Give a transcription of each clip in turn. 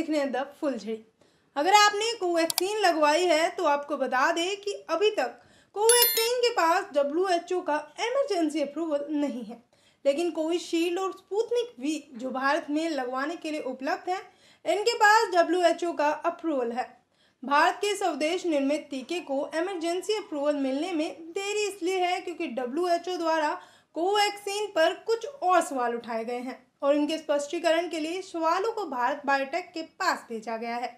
देखने हैं द फुलझड़ी अगर आपने कोवैक्सीन लगवाई है तो आपको बता दें कि अभी तक कोवैक्सीन के पास डब्ल्यू एच ओ का एमरजेंसी अप्रूवल नहीं है लेकिन कोविशील्ड और स्पूतनिक वी जो भारत में लगवाने के लिए उपलब्ध हैं इनके पास डब्ल्यू एच ओ का अप्रूवल है भारत के स्वदेश निर्मित टीके को एमरजेंसी अप्रूवल मिलने में देरी इसलिए है क्योंकि डब्ल्यू एच ओ द्वारा कोवैक्सीन पर कुछ और सवाल उठाए गए हैं और इनके स्पष्टीकरण के लिए सवालों को भारत बायोटेक के पास भेजा गया है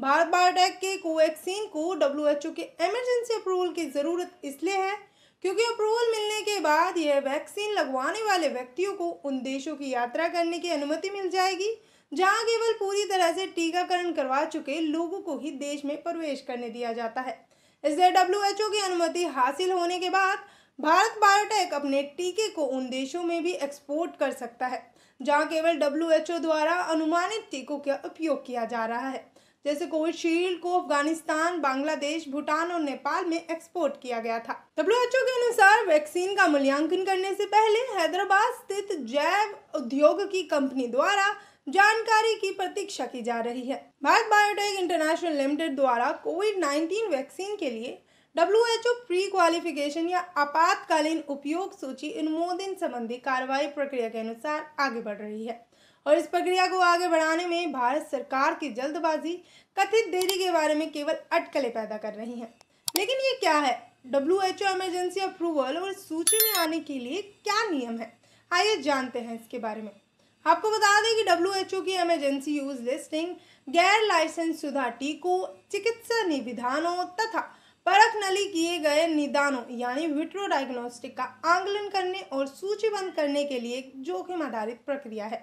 भारत बायोटेक के कोवैक्सीन को ओ के एमरजेंसी अप्रूवल की ज़रूरत इसलिए है क्योंकि अप्रूवल मिलने के बाद यह वैक्सीन लगवाने वाले व्यक्तियों को उन देशों की यात्रा करने की अनुमति मिल जाएगी जहां केवल पूरी तरह से टीकाकरण करवा चुके लोगों को ही देश में प्रवेश करने दिया जाता है इसलिए ओ की अनुमति हासिल होने के बाद भारत बायोटेक अपने टीके को उन देशों में भी एक्सपोर्ट कर सकता है जहाँ केवल डब्ल्यूएचओ द्वारा अनुमानित टीकों का उपयोग किया जा रहा है जैसे कोविशील्ड को अफगानिस्तान बांग्लादेश भूटान और नेपाल में एक्सपोर्ट किया गया था डब्ल्यूएचओ के अनुसार वैक्सीन का मूल्यांकन करने से पहले हैदराबाद स्थित जैव उद्योग की कंपनी द्वारा जानकारी की प्रतीक्षा की जा रही है भारत बायोटेक इंटरनेशनल लिमिटेड द्वारा कोविड 19 वैक्सीन के लिए W H O pre qualification या आपातकालीन उपयोग सूची अनुमोदन संबंधी कार्रवाई प्रक्रिया के अनुसार आगे बढ़ रही है और इस प्रक्रिया को आगे बढ़ाने में भारत सरकार की जल्दबाजी कथित देरी के बारे में केवल अटकलें पैदा कर रही हैं लेकिन ये क्या है W H O emergency approval और सूची में आने के लिए क्या नियम है आइए जानते हैं इसके बारे में आपको बता दें कि डब्ल्यू एच ओ की एमरजेंसी यूज लिस्टिंग गैर लाइसेंस शुदा टीकों चिकित्सा निविधानों तथा परख नली किए गए निदानों यानी विट्रो डायग्नोस्टिक का आंकलन करने और सूचीबद्ध करने के लिए जोखिम आधारित प्रक्रिया है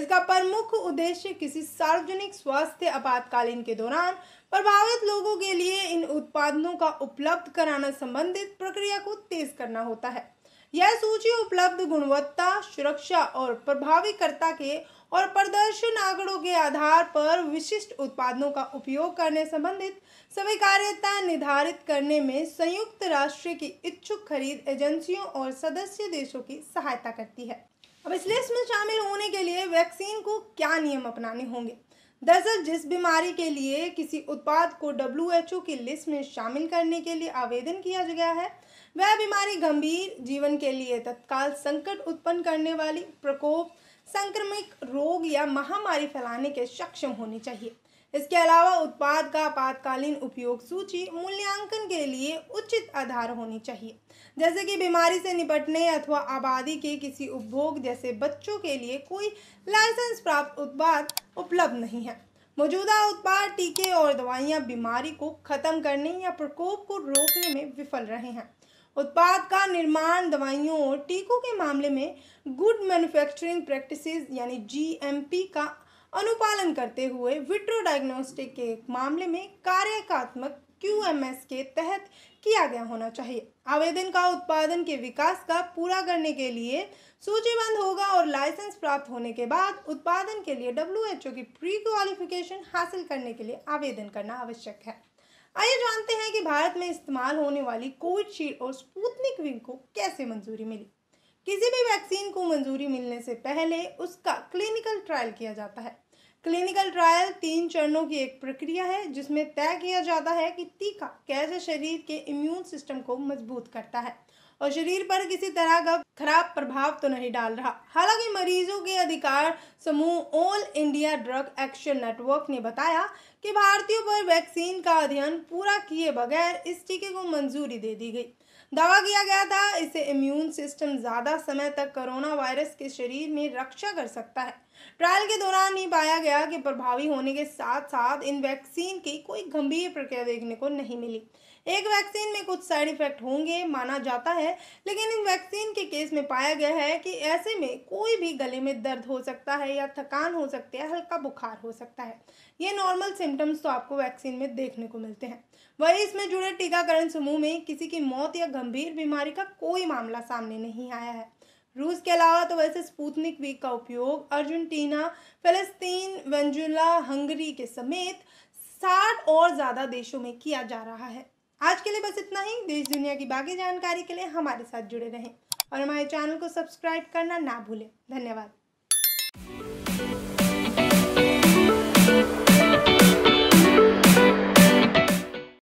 इसका प्रमुख उद्देश्य किसी सार्वजनिक स्वास्थ्य आपातकालीन के दौरान प्रभावित लोगों के लिए इन उत्पादनों का उपलब्ध कराना संबंधित प्रक्रिया को तेज करना होता है यह सूची उपलब्ध गुणवत्ता सुरक्षा और प्रभावीकर्ता के और प्रदर्शन आंकड़ों के आधार पर विशिष्ट उत्पादों का उपयोग करने संबंधित स्वीकार्यता निर्धारित करने में संयुक्त राष्ट्र की इच्छुक खरीद एजेंसियों और सदस्य देशों की सहायता करती है अब इस लिस्ट में शामिल होने के लिए वैक्सीन को क्या नियम अपनाने होंगे दरअसल जिस बीमारी के लिए किसी उत्पाद को डब्ल्यू की लिस्ट में शामिल करने के लिए आवेदन किया गया है वह बीमारी गंभीर जीवन के लिए तत्काल संकट उत्पन्न करने वाली प्रकोप संक्रमित रोग या महामारी फैलाने के सक्षम होनी चाहिए इसके अलावा उत्पाद का आपातकालीन उपयोग सूची मूल्यांकन के लिए उचित आधार होनी चाहिए जैसे कि बीमारी से निपटने अथवा आबादी के किसी उपभोग जैसे बच्चों के लिए कोई लाइसेंस प्राप्त उत्पाद उपलब्ध नहीं है मौजूदा उत्पाद टीके और दवाइयां बीमारी को खत्म करने या प्रकोप को रोकने में विफल रहे हैं उत्पाद का निर्माण दवाइयों और टीकों के मामले में गुड मैन्युफैक्चरिंग प्रैक्टिसेस यानी जीएमपी का अनुपालन करते हुए विट्रो डायग्नोस्टिक के मामले में कार्यात्मक एस के तहत किया गया होना चाहिए आवेदन का उत्पादन के विकास का पूरा करने के लिए सूचीबद्ध होगा और लाइसेंस प्राप्त होने के बाद उत्पादन के लिए ओ की प्री क्वालिफिकेशन हासिल करने के लिए आवेदन करना आवश्यक है आइए जानते हैं कि भारत में इस्तेमाल होने वाली कोविडशील्ड और स्पूतनिक विंग को कैसे मंजूरी मिली किसी भी वैक्सीन को मंजूरी मिलने से पहले उसका क्लिनिकल ट्रायल किया जाता है क्लिनिकल ट्रायल तीन चरणों की एक प्रक्रिया है जिसमें तय किया जाता है कि टीका कैसे शरीर के इम्यून सिस्टम को मजबूत करता है और शरीर पर किसी तरह का खराब प्रभाव तो नहीं डाल रहा हालांकि मरीजों के अधिकार समूह all India drug action network ने बताया कि भारतीयों पर वैक्सीन का अध्ययन पूरा किए बगैर इस टीके को मंजूरी दे दी गई दावा किया गया था इसे इम्यून सिस्टम ज़्यादा समय तक कोरोना वायरस के शरीर में रक्षा कर सकता है ट्रायल के दौरान ये पाया गया कि प्रभावी होने के साथ साथ इन वैक्सीन की कोई गंभीर प्रक्रिया देखने को नहीं मिली एक वैक्सीन में कुछ साइड इफेक्ट होंगे माना जाता है लेकिन इन वैक्सीन के केस में पाया गया है कि ऐसे में कोई भी गले में दर्द हो सकता है या थकान हो सकती है हल्का बुखार हो सकता है ये नॉर्मल से सिम्टम्स तो आपको वैक्सीन में देखने को मिलते हैं वहीं इसमें जुड़े टीकाकरण समूह में किसी की मौत या गंभीर बीमारी का कोई मामला सामने नहीं आया है रूस के अलावा तो वैसे स्पूतनिक वी का उपयोग अर्जेंटीना फलस्तीन वेंजुला हंगरी के समेत साठ और ज़्यादा देशों में किया जा रहा है आज के लिए बस इतना ही देश दुनिया की बाकी जानकारी के लिए हमारे साथ जुड़े रहें और हमारे चैनल को सब्सक्राइब करना ना भूलें धन्यवाद